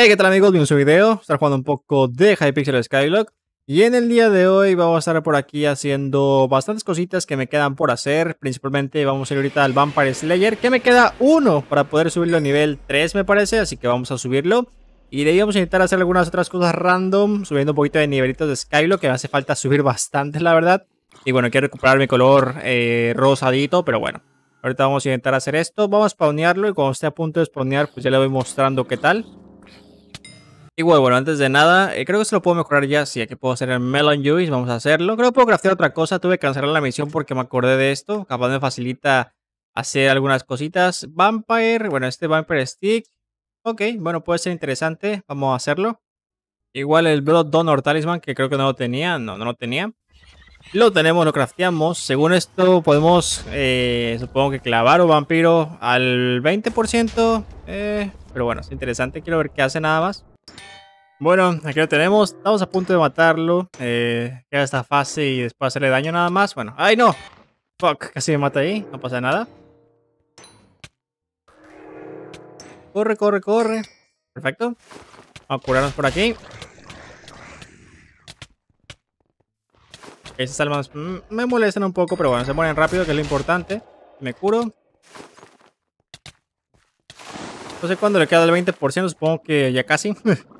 Hey, ¿qué tal amigos? Bienvenidos a un video. Estar jugando un poco de Hypixel Skylock. Y en el día de hoy vamos a estar por aquí haciendo bastantes cositas que me quedan por hacer. Principalmente vamos a ir ahorita al Vampire Slayer, que me queda uno para poder subirlo a nivel 3 me parece, así que vamos a subirlo. Y de ahí vamos a intentar hacer algunas otras cosas random, subiendo un poquito de nivelitos de Skylock, que me hace falta subir bastante la verdad. Y bueno, quiero recuperar mi color eh, rosadito, pero bueno. Ahorita vamos a intentar hacer esto, vamos a spawnearlo y cuando esté a punto de spawnear pues ya le voy mostrando qué tal. Igual, bueno, antes de nada, eh, creo que se lo puedo mejorar ya. Sí, aquí puedo hacer el Melon Juice, vamos a hacerlo. Creo que puedo craftear otra cosa. Tuve que cancelar la misión porque me acordé de esto. Capaz me facilita hacer algunas cositas. Vampire, bueno, este Vampire Stick. Ok, bueno, puede ser interesante. Vamos a hacerlo. Igual el Blood Donor Talisman, que creo que no lo tenía. No, no lo tenía. Lo tenemos, lo crafteamos. Según esto, podemos, eh, supongo que clavar o vampiro al 20%. Eh, pero bueno, es interesante. Quiero ver qué hace nada más. Bueno, aquí lo tenemos. Estamos a punto de matarlo. Eh, queda esta fase y después hacerle daño nada más. Bueno, ¡ay no! Fuck, casi me mata ahí. No pasa nada. Corre, corre, corre. Perfecto. Vamos a curarnos por aquí. Esas almas mm, me molestan un poco, pero bueno, se mueren rápido, que es lo importante. Me curo. No sé cuándo le queda el 20%, supongo que ya casi.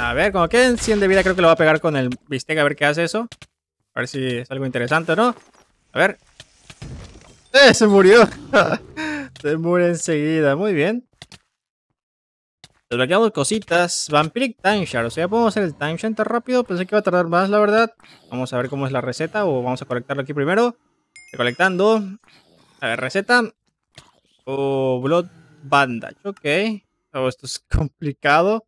A ver, como que enciende 100 de vida creo que lo va a pegar con el bistec a ver qué hace eso. A ver si es algo interesante o no. A ver. ¡Eh! Se murió. se muere enseguida. Muy bien. Desbloqueamos cositas. Vampiric Timeshare. O sea, podemos hacer el Timeshare tan rápido. Pensé que iba a tardar más, la verdad. Vamos a ver cómo es la receta. O vamos a colectarlo aquí primero. Recolectando. A ver, receta. O oh, Blood Bandage. Ok. Oh, esto es complicado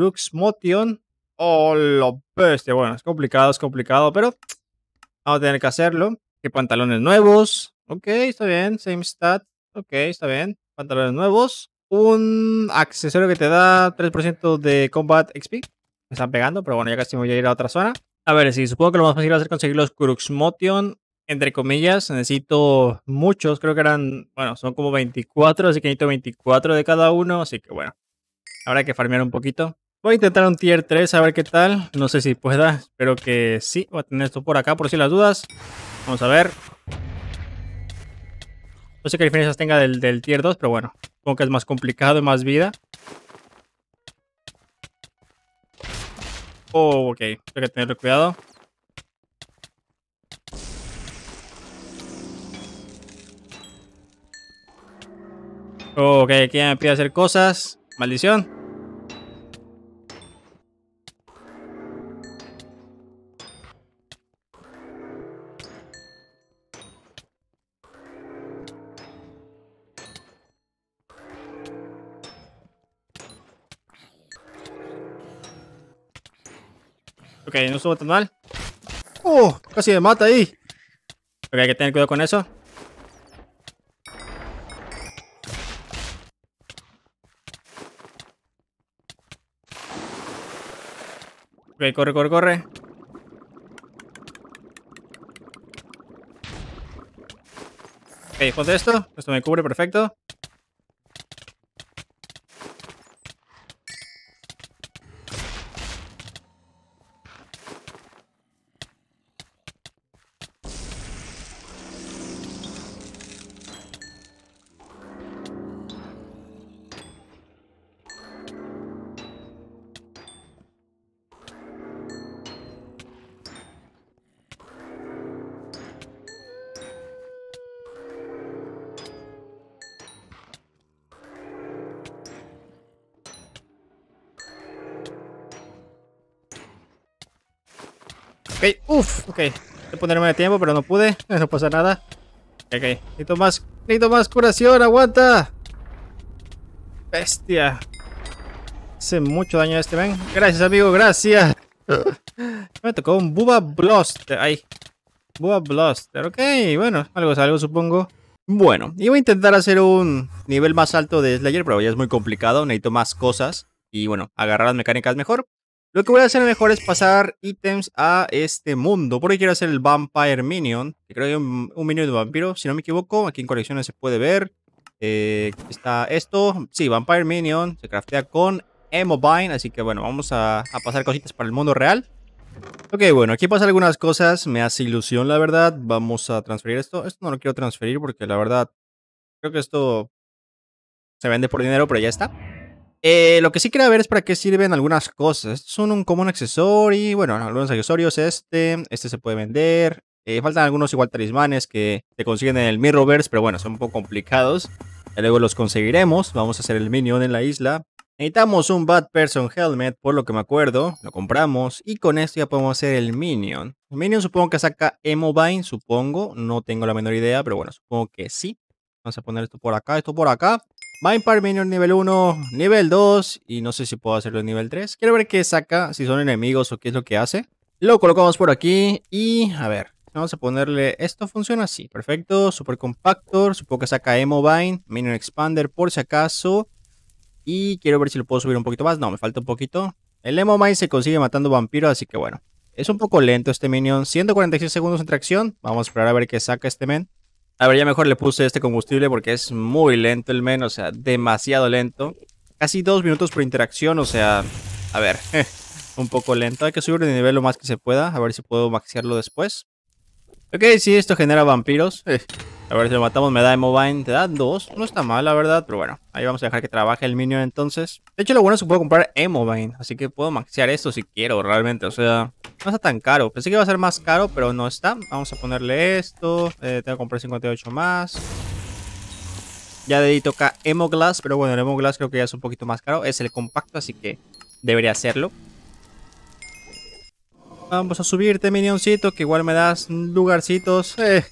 crux Motion. Oh, lo bestia. Bueno, es complicado, es complicado, pero vamos a tener que hacerlo. Qué pantalones nuevos. Ok, está bien. Same stat. Ok, está bien. Pantalones nuevos. Un accesorio que te da 3% de combat XP. Me están pegando, pero bueno, ya casi me voy a ir a otra zona. A ver, sí, supongo que lo más fácil va a ser conseguir los crux motion, Entre comillas, necesito muchos. Creo que eran, bueno, son como 24, así que necesito 24 de cada uno. Así que bueno, habrá que farmear un poquito. Voy a intentar un tier 3 a ver qué tal. No sé si pueda. Espero que sí. Voy a tener esto por acá por si las dudas. Vamos a ver. No sé qué diferencias tenga del, tier 2, pero bueno. Supongo que es más complicado y más vida. Oh, ok. Tengo que tener cuidado. Ok, aquí ya me pide hacer cosas. Maldición. Ok, no estuvo tan mal. ¡Oh! Casi me mata ahí. Ok, hay que tener cuidado con eso. Ok, corre, corre, corre. Ok, ponte esto. Esto me cubre, perfecto. Ok, uff, ok. Voy a ponerme de tiempo, pero no pude. No pasa nada. Ok, necesito más, necesito más curación, aguanta. Bestia. Hace mucho daño a este ven. Gracias, amigo, gracias. Me tocó un Bubba Bluster. Ay. Bubba Bluster. Ok, bueno, algo es algo, supongo. Bueno, iba a intentar hacer un nivel más alto de Slayer, pero ya es muy complicado. Necesito más cosas. Y bueno, agarrar las mecánicas mejor. Lo que voy a hacer mejor es pasar ítems a este mundo. Porque quiero hacer el Vampire Minion. creo que hay un, Minion de vampiro, si no me equivoco. Aquí en colecciones se puede ver. Eh, está esto. Sí, Vampire Minion. Se craftea con Emobine. Así que bueno, vamos a, a pasar cositas para el mundo real. Ok, bueno, aquí pasan algunas cosas. Me hace ilusión, la verdad. Vamos a transferir esto. Esto no lo quiero transferir porque la verdad... Creo que esto se vende por dinero, pero ya está. Eh, lo que sí quiero ver es para qué sirven algunas cosas. Son un común accesorio. Bueno, algunos accesorios. Este, este se puede vender. Eh, faltan algunos igual talismanes que se consiguen en el Mirrorverse, pero bueno, son un poco complicados. Ya luego los conseguiremos. Vamos a hacer el minion en la isla. Necesitamos un Bad Person Helmet, por lo que me acuerdo. Lo compramos y con esto ya podemos hacer el minion. El minion supongo que saca Emobine, supongo. No tengo la menor idea, pero bueno, supongo que sí. Vamos a poner esto por acá, esto por acá. Mind Minion nivel 1, nivel 2 y no sé si puedo hacerlo en nivel 3. Quiero ver qué saca, si son enemigos o qué es lo que hace. Lo colocamos por aquí y a ver, vamos a ponerle, esto funciona así, perfecto, Super Compactor, supongo que saca Emo Vine. Minion Expander por si acaso. Y quiero ver si lo puedo subir un poquito más, no, me falta un poquito. El Emo Emovine se consigue matando vampiros, así que bueno, es un poco lento este minion, 146 segundos en tracción, vamos a esperar a ver qué saca este men. A ver, ya mejor le puse este combustible porque es muy lento el men, o sea, demasiado lento. Casi dos minutos por interacción, o sea, a ver, un poco lento. Hay que subir de nivel lo más que se pueda, a ver si puedo maxearlo después. Ok, sí, esto genera vampiros. A ver si lo matamos, me da Emovine, te da dos. No está mal, la verdad, pero bueno. Ahí vamos a dejar que trabaje el minion entonces. De hecho, lo bueno es que puedo comprar Emovine, así que puedo maxear esto si quiero realmente. O sea, no está tan caro. Pensé que iba a ser más caro, pero no está. Vamos a ponerle esto. Eh, tengo que comprar 58 más. Ya de ahí toca Emoglass, pero bueno, el Emoglass creo que ya es un poquito más caro. Es el compacto, así que debería hacerlo. Vamos a subirte, minioncito, que igual me das lugarcitos. Eh.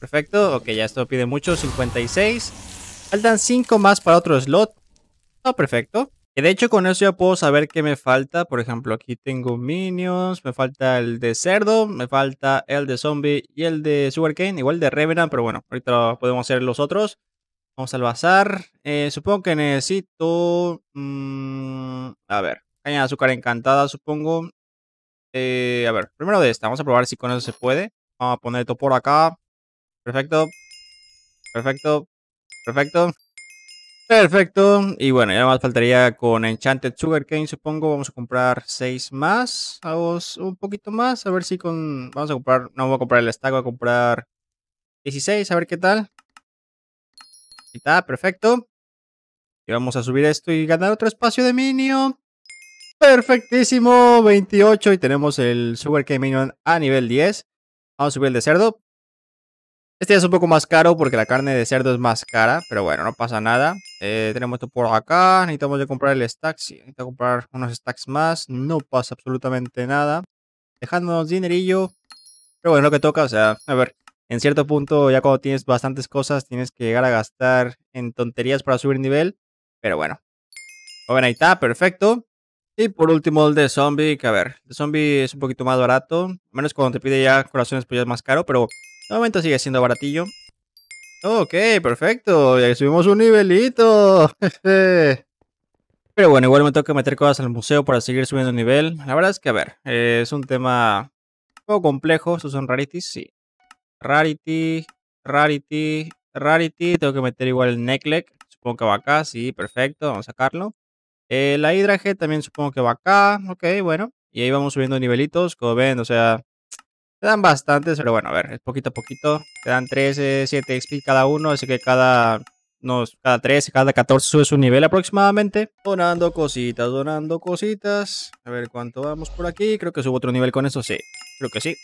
Perfecto, ok, ya esto pide mucho, 56. Faltan 5 más para otro slot. No, perfecto. Y de hecho con eso ya puedo saber qué me falta. Por ejemplo, aquí tengo minions, me falta el de cerdo, me falta el de zombie y el de sugarcane, igual de revenant, pero bueno, ahorita podemos hacer los otros. Vamos al bazar. Eh, supongo que necesito... Mm, a ver, caña de azúcar encantada, supongo. Eh, a ver, primero de esta, vamos a probar si con eso se puede. Vamos a poner esto por acá. Perfecto. Perfecto. Perfecto. Perfecto. Y bueno, ya más faltaría con Enchanted Sugarcane, supongo. Vamos a comprar 6 más. Vamos un poquito más. A ver si con. Vamos a comprar. No voy a comprar el stack, voy a comprar 16. A ver qué tal. Ahí está, perfecto. Y vamos a subir esto y ganar otro espacio de minion. Perfectísimo. 28. Y tenemos el Sugarcane Minion a nivel 10. Vamos a subir el de cerdo. Este es un poco más caro porque la carne de cerdo es más cara, pero bueno, no pasa nada. Eh, tenemos esto por acá, necesitamos de comprar el stack, sí, comprar unos stacks más, no pasa absolutamente nada. Dejándonos dinerillo, pero bueno, lo que toca, o sea, a ver, en cierto punto ya cuando tienes bastantes cosas tienes que llegar a gastar en tonterías para subir nivel, pero bueno. Bueno, ahí está, perfecto. Y por último el de zombie, que a ver, el zombie es un poquito más barato, menos cuando te pide ya corazones pues ya es más caro, pero de momento sigue siendo baratillo. Ok, perfecto. Ya subimos un nivelito. Pero bueno, igual me tengo que meter cosas al museo para seguir subiendo nivel. La verdad es que, a ver, eh, es un tema un poco complejo. Estos son rarities, sí. Rarity, rarity, rarity. Tengo que meter igual el necklace. Supongo que va acá, sí, perfecto. Vamos a sacarlo. Eh, la G también supongo que va acá. Ok, bueno. Y ahí vamos subiendo nivelitos, como ven, o sea, te dan bastantes, pero bueno, a ver, es poquito a poquito. Te dan 13, 7 XP cada uno, así que cada nos, cada 13, cada 14 sube su nivel aproximadamente. Donando cositas, donando cositas. A ver cuánto vamos por aquí. Creo que subo otro nivel con eso, sí. Creo que sí.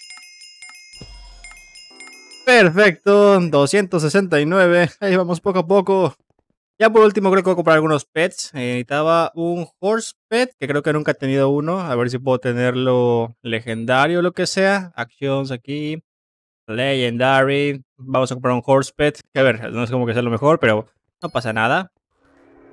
Perfecto, 269. Ahí vamos poco a poco. Ya por último, creo que voy a comprar algunos pets. Eh, necesitaba un horse pet, que creo que nunca he tenido uno. A ver si puedo tenerlo legendario o lo que sea. Actions aquí. Legendary. Vamos a comprar un horse pet. Que a ver, no es como que sea lo mejor, pero no pasa nada.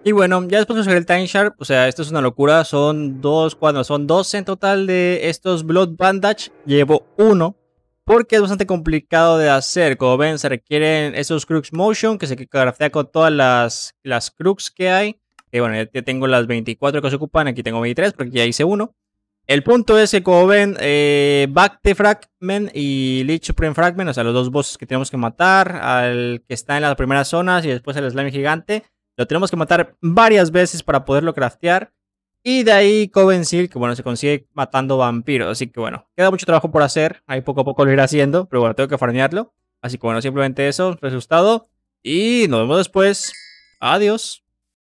Y bueno, ya después usar el Time Sharp. O sea, esto es una locura. Son dos, cuando son dos en total de estos Blood Bandage. Llevo uno porque es bastante complicado de hacer. Como ven, se requieren esos Crux Motion que se craftea con todas las, las Crux que hay. Y eh, bueno, ya tengo las 24 que se ocupan, aquí tengo 23 porque ya hice uno. El punto es que como ven, eh, Back Fragment y Leech Supreme Fragment, o sea, los dos bosses que tenemos que matar, al que está en las primeras zonas y después el Slime Gigante, lo tenemos que matar varias veces para poderlo craftear. Y de ahí covencil que bueno, se consigue matando vampiros. Así que bueno, queda mucho trabajo por hacer. Ahí poco a poco lo iré haciendo, pero bueno, tengo que farnearlo. Así que bueno, simplemente eso, resultado. Y nos vemos después. Adiós.